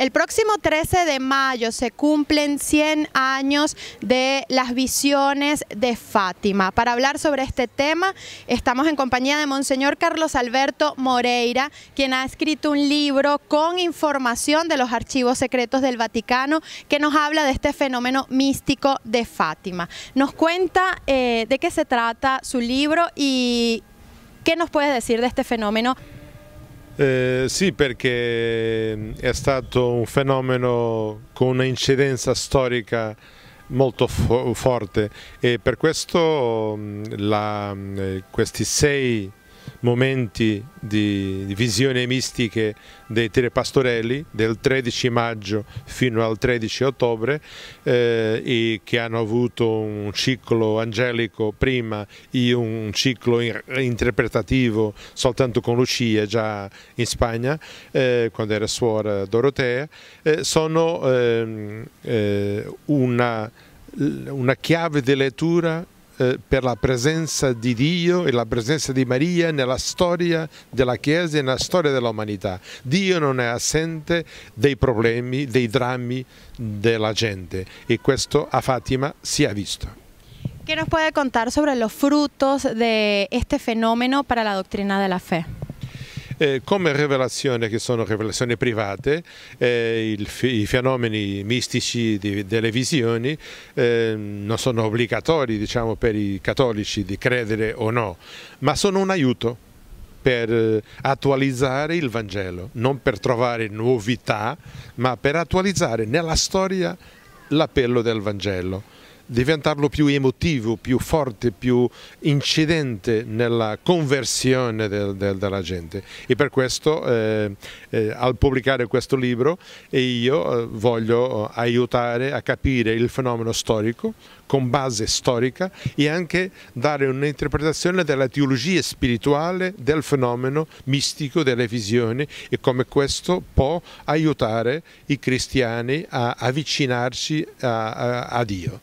El próximo 13 de mayo se cumplen 100 años de las visiones de Fátima. Para hablar sobre este tema estamos en compañía de Monseñor Carlos Alberto Moreira, quien ha escrito un libro con información de los archivos secretos del Vaticano que nos habla de este fenómeno místico de Fátima. Nos cuenta eh, de qué se trata su libro y qué nos puede decir de este fenómeno Eh, sì, perché mm, è stato un fenomeno con una incidenza storica molto fo forte e per questo mm, la, mm, eh, questi sei momenti di, di visioni mistiche dei Tre Pastorelli del 13 maggio fino al 13 ottobre eh, che hanno avuto un ciclo angelico prima e un ciclo interpretativo soltanto con Lucia già in Spagna eh, quando era suora Dorotea eh, sono ehm, eh, una, una chiave di lettura eh, per la presenza di Dio e la presenza di Maria nella storia della Chiesa e nella storia dell'umanità. Dio non è assente dei problemi, dei drammi della gente e questo a Fatima si è visto. Che nos puede contar sobre los frutos de este fenómeno para la doctrina de la fe? eh, come rivelazione che sono rivelazioni private, eh, il, i fenomeni mistici di, delle visioni eh, non sono obbligatori diciamo, per i cattolici di credere o no, ma sono un aiuto per eh, attualizzare il Vangelo, non per trovare novità, ma per attualizzare nella storia l'appello del Vangelo diventarlo più emotivo, più forte, più incidente nella conversione del, del, della gente e per questo eh, eh, al pubblicare questo libro eh, io eh, voglio eh, aiutare a capire il fenomeno storico con base storica e anche dare un'interpretazione della teologia spirituale del fenomeno mistico delle visioni e come questo può aiutare i cristiani a avvicinarsi a, a, a Dio.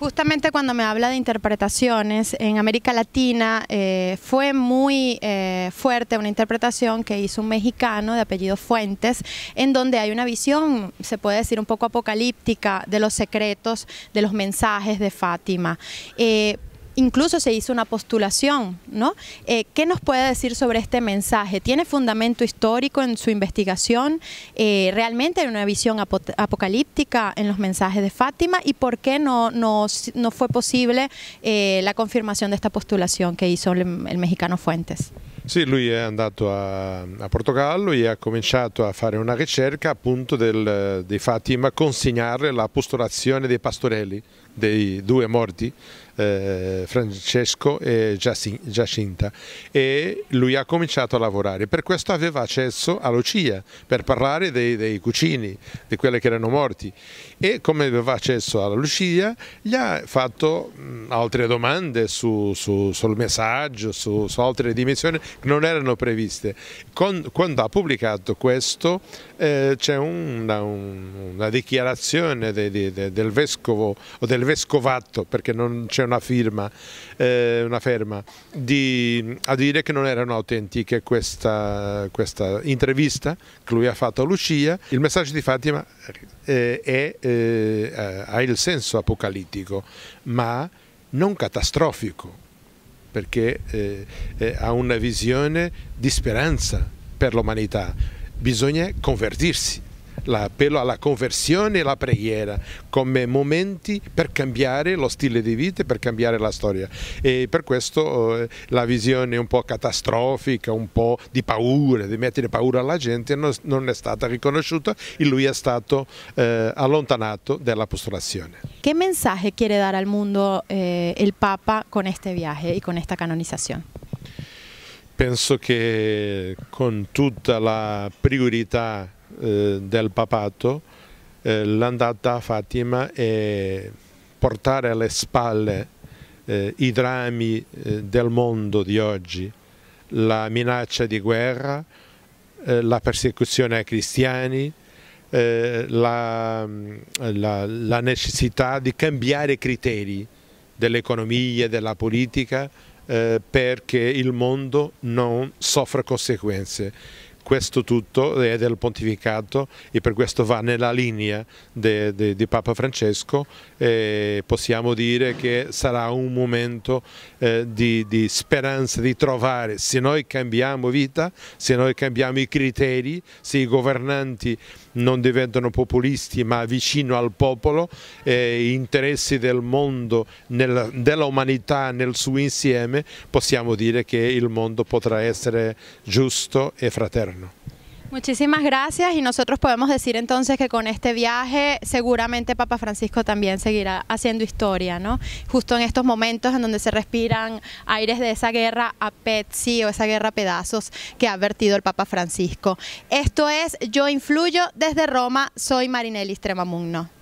Justamente cuando me habla de interpretaciones, en América Latina eh, fue muy eh, fuerte una interpretación que hizo un mexicano de apellido Fuentes, en donde hay una visión, se puede decir, un poco apocalíptica de los secretos, de los mensajes de Fátima. Eh, incluso se hizo una postulación, ¿no? Eh, ¿Qué nos puede decir sobre este mensaje? ¿Tiene fundamento histórico en su investigación? Eh, ¿Realmente hay una visión apocalíptica en los mensajes de Fátima? ¿Y por qué no, no, fue posible eh, la confirmación de esta postulación que hizo el, mexicano Fuentes? Sí, lui ha andato a, Portugal y e ha comenzado a hacer una ricerca appunto del, di Fátima consegnare la postulación de pastorelli, dei due morti, eh, Francesco e Giacinta e lui ha cominciato a lavorare. Per questo aveva accesso a Lucia per parlare dei, dei cucini, di quelli che erano morti e come aveva accesso a Lucia gli ha fatto mh, altre domande su, su, sul messaggio, su, su, altre dimensioni che non erano previste. Con, quando ha pubblicato questo eh, c'è una, un, una, dichiarazione de, de, de, del vescovo o del vescovato perché non c'è una, firma, eh, una ferma, di, a dire che non erano autentiche questa, questa, intervista che lui ha fatto a Lucia. Il messaggio di Fatima eh, è, eh, eh ha il senso apocalittico, ma non catastrofico, perché eh, eh, ha una visione di speranza per l'umanità. Bisogna convertirsi l'appello alla conversione e alla preghiera come momenti per cambiare lo stile di vita, per cambiare la storia e per questo eh, la visione un po' catastrofica, un po' di paura, di mettere paura alla gente non, non è stata riconosciuta e lui è stato eh, allontanato dalla postulazione. Che mensaje quiere dare al mondo eh, il Papa con questo viaggio e con questa canonizzazione? penso che con tutta la priorità eh, del papato, eh, l'andata a Fatima e portare alle spalle eh, i drammi eh, del mondo di oggi, la minaccia di guerra, la persecuzione ai cristiani, la, mm, la, la, necessità di cambiare criteri dell'economia, della politica eh, perché il mondo non soffra conseguenze questo tutto è eh, del pontificato e per questo va nella linea di Papa Francesco e possiamo dire che sarà un momento eh, di, di, speranza di trovare, se noi cambiamo vita, se noi cambiamo i criteri, se i governanti non diventano populisti ma vicino al popolo, eh, interessi del mondo, nel, della nel suo insieme, possiamo dire che il mondo potrà essere giusto e fraterno. Muchísimas gracias y nosotros podemos decir entonces que con este viaje seguramente Papa Francisco también seguirá haciendo historia, ¿no? Justo en estos momentos en donde se respiran aires de esa guerra a Petsi o esa guerra a pedazos que ha advertido el Papa Francisco. Esto es Yo Influyo desde Roma, soy Marinelli Tremamugno.